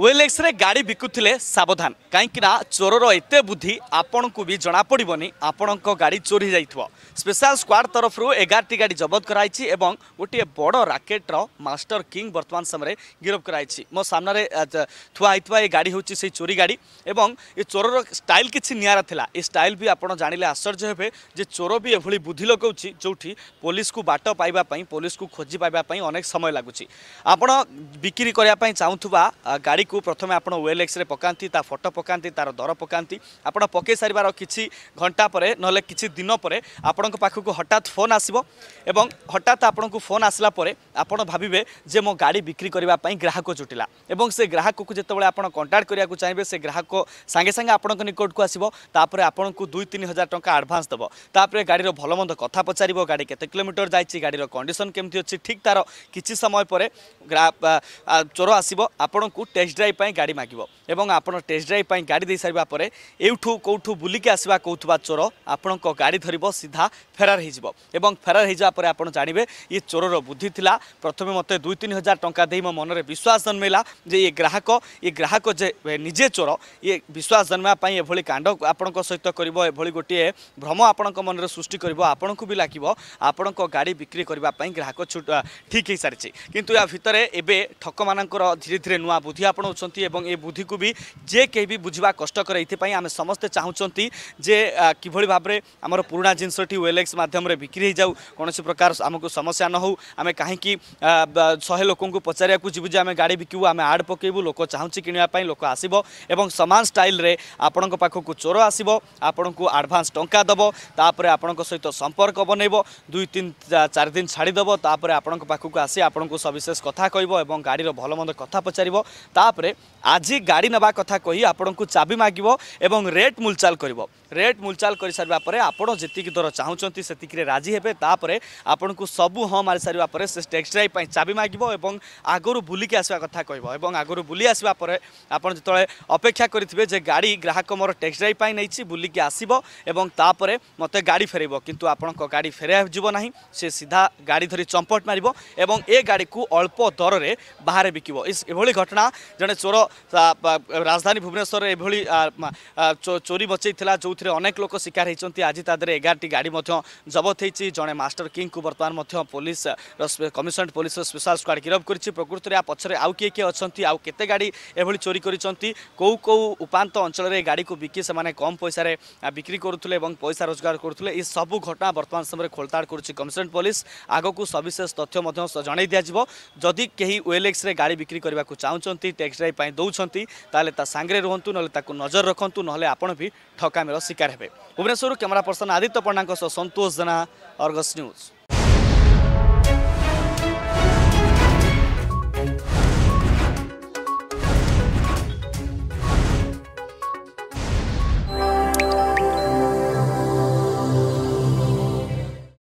ওয়েলেক্সরে গাড়ি বিকুলে সাবধান কাইকি না চোরর এতে বুদ্ধি আপনার বি পড়বনি আপনার গাড়ি চোরি যাই স্পেশাল স্কোয়াড তরফ এগারটি গাড়ি জবত করা হয়েছে এবং গোটিয়ে বড় রাকেটর মাস্টর কিং বর্তমান সময় গিরফ করা হয়েছে মো সামনে থুয়া হয়ে এই গাড়ি হচ্ছে সেই চোরি গাড়ি এবং এই চোরর স্টাইল কিছু নিয়ারা লা এই স্টাইল বি আপনার জাঁলে আশ্চর্য হবে যে চোর বি এভাবে বুদ্ধি লগাউছি যেটি পুলিশ কু বাট পাইবা পুলিশ কু খোঁজি পাইবা অনেক সময় লাগুছি আপনার বিক্রি করা চাহুবা গাড়ি ଶାଢ଼ୀକୁ ପ୍ରଥମେ ଆପଣ ୱେଲ୍ଏକ୍ସରେ ପକାନ୍ତି ତା ଫଟୋ ପକାନ୍ତି ତା'ର ଦର ପକାନ୍ତି ଆପଣ ପକାଇ ସାରିବାର କିଛି ଘଣ୍ଟା ପରେ ନହେଲେ କିଛି ଦିନ ପରେ ଆପଣଙ୍କ ପାଖକୁ ହଠାତ୍ ଫୋନ୍ ଆସିବ ଏବଂ ହଠାତ୍ ଆପଣଙ୍କୁ ଫୋନ୍ ଆସିଲା ପରେ ଆପଣ ଭାବିବେ ଯେ ମୋ ଗାଡ଼ି ବିକ୍ରି କରିବା ପାଇଁ ଗ୍ରାହକ ଜୁଟିଲା ଏବଂ ସେ ଗ୍ରାହକକୁ ଯେତେବେଳେ ଆପଣ କଣ୍ଟାକ୍ଟ କରିବାକୁ ଚାହିଁବେ ସେ ଗ୍ରାହକ ସାଙ୍ଗେ ସାଙ୍ଗେ ଆପଣଙ୍କ ନିକଟକୁ ଆସିବ ତାପରେ ଆପଣଙ୍କୁ ଦୁଇ ତିନି ହଜାର ଟଙ୍କା ଆଡ଼ଭାନ୍ସ ଦେବ ତାପରେ ଗାଡ଼ିର ଭଲମନ୍ଦ କଥା ପଚାରିବ ଗାଡ଼ି କେତେ କିଲୋମିଟର ଯାଇଛି ଗାଡ଼ିର କଣ୍ଡିସନ୍ କେମିତି ଅଛି ଠିକ୍ ତା'ର କିଛି ସମୟ ପରେ ଚୋର ଆସିବ ଆପଣଙ୍କୁ ଟେଷ୍ଟ টেস্ট ড্রাইভ পাই গাড়ি মাগিব এবং আপনার টেস্ট ড্রাইভ পাই গাড়ি দিয়ে সারা পরে এইঠু কোঠু বুলিকি আসবা কৌথা চোর আপনার গাড়ি ধরব সিধা ফেরার হয়ে যাব এবং ফেরার হয়ে যাওয়া পরে আপনার জাঁবে ইয়ে চোরর বুদ্ধি লা প্রথমে মতো দুই তিন হাজার টাকা দিয়ে মো মনরে বিশ্বাস জন্মেলা যে ইয়ে গ্রাহক ইয়ে গ্রাহক যে নিজে চোর ইয়ে বিশ্বাস জন্মা এভাবে কাণ্ড আপনার সহিত করব এভাবে গোটিয়ে ভ্রম আপনার মনরে সৃষ্টি করব আপনার বি লাগিব আপনার গাড়ি বিক্রি করা গ্রাহক ঠিক হয়ে সারিছে কিন্তু ইয়া ভিতরে এবে ঠক মানুষ ধীরে ধীরে নূয়া বুদ্ধি আপনার ଆପଣାଉଛନ୍ତି ଏବଂ ଏ ବୁଦ୍ଧିକୁ ବି ଯେ କେହି ବି ବୁଝିବା କଷ୍ଟକର ଏଥିପାଇଁ ଆମେ ସମସ୍ତେ ଚାହୁଁଛନ୍ତି ଯେ କିଭଳି ଭାବରେ ଆମର ପୁରୁଣା ଜିନିଷଟି ୱେଲେକ୍ସ ମାଧ୍ୟମରେ ବିକ୍ରି ହୋଇଯାଉ କୌଣସି ପ୍ରକାର ଆମକୁ ସମସ୍ୟା ନ ହେଉ ଆମେ କାହିଁକି ଶହେ ଲୋକଙ୍କୁ ପଚାରିବାକୁ ଯିବୁ ଯେ ଆମେ ଗାଡ଼ି ବିକିବୁ ଆମେ ଆଡ଼୍ ପକାଇବୁ ଲୋକ ଚାହୁଁଛି କିଣିବା ପାଇଁ ଲୋକ ଆସିବ ଏବଂ ସମାନ ଷ୍ଟାଇଲ୍ରେ ଆପଣଙ୍କ ପାଖକୁ ଚୋର ଆସିବ ଆପଣଙ୍କୁ ଆଡ଼ଭାନ୍ସ ଟଙ୍କା ଦେବ ତାପରେ ଆପଣଙ୍କ ସହିତ ସମ୍ପର୍କ ବନେଇବ ଦୁଇ ତିନି ଚାରି ଦିନ ଛାଡ଼ିଦେବ ତାପରେ ଆପଣଙ୍କ ପାଖକୁ ଆସି ଆପଣଙ୍କୁ ସବିଶେଷ କଥା କହିବ ଏବଂ ଗାଡ଼ିର ଭଲ ମନ୍ଦ କଥା ପଚାରିବ ତା ଆଜି ଗାଡ଼ି ନେବା କଥା କହି ଆପଣଙ୍କୁ ଚାବି ମାଗିବ ଏବଂ ରେଟ୍ ମୁଲଚାଲ କରିବ ରେଟ୍ ମୁଲଚାଲ କରିସାରିବା ପରେ ଆପଣ ଯେତିକି ଦର ଚାହୁଁଛନ୍ତି ସେତିକିରେ ରାଜି ହେବେ ତାପରେ ଆପଣଙ୍କୁ ସବୁ ହଁ ମାରିସାରିବା ପରେ ସେ ଟ୍ୟାକ୍ସ ଡ୍ରାଇଭ୍ ପାଇଁ ଚାବି ମାଗିବ ଏବଂ ଆଗରୁ ବୁଲିକି ଆସିବା କଥା କହିବ ଏବଂ ଆଗରୁ ବୁଲି ଆସିବା ପରେ ଆପଣ ଯେତେବେଳେ ଅପେକ୍ଷା କରିଥିବେ ଯେ ଗାଡ଼ି ଗ୍ରାହକ ମୋର ଟ୍ୟାକ୍ସ ଡ୍ରାଇଭ୍ ପାଇଁ ନେଇଛି ବୁଲିକି ଆସିବ ଏବଂ ତାପରେ ମୋତେ ଗାଡ଼ି ଫେରାଇବ କିନ୍ତୁ ଆପଣଙ୍କ ଗାଡ଼ି ଫେରାଯିବ ନାହିଁ ସେ ସିଧା ଗାଡ଼ି ଧରି ଚମ୍ପଟ ମାରିବ ଏବଂ ଏ ଗାଡ଼ିକୁ ଅଳ୍ପ ଦରରେ ବାହାରେ ବିକିବ ଏଭଳି ଘଟଣା ଜଣେ ଚୋର ରାଜଧାନୀ ଭୁବନେଶ୍ୱରରେ ଏଭଳି ଚୋରି ବଚେଇଥିଲା ଯେଉଁଥିରେ अनेक लोक शिकार आज तादर एघार गाडी जबतहति जन मास्टर किङ्को बर्तमान police commission police special squad गिरफी प्रकृतिले या पछाडि आउँ कि के अते गाडी एभरि चोरी गरिन्छ कोही उपन्त अञ्चले गाडीको बिकिसँगै कम् पैसार बिक्री गरु पैसा रोजगार गरुले यो सबु घटना बर्तमान समयमा खोलताड गर्छ पुलिस पोलिस को सविशेष तथ्य जनजियो जिम्मि केही वेल्क्से गाडी बिक्री को गरेको देउँछ त साङ्गे रुहन् नले नजर रक ठकेपछि शिकार हे भुवनेश्वर क्यमेरा पर्सन आदित्य पंडा सह संतोष अर्गस न्यूज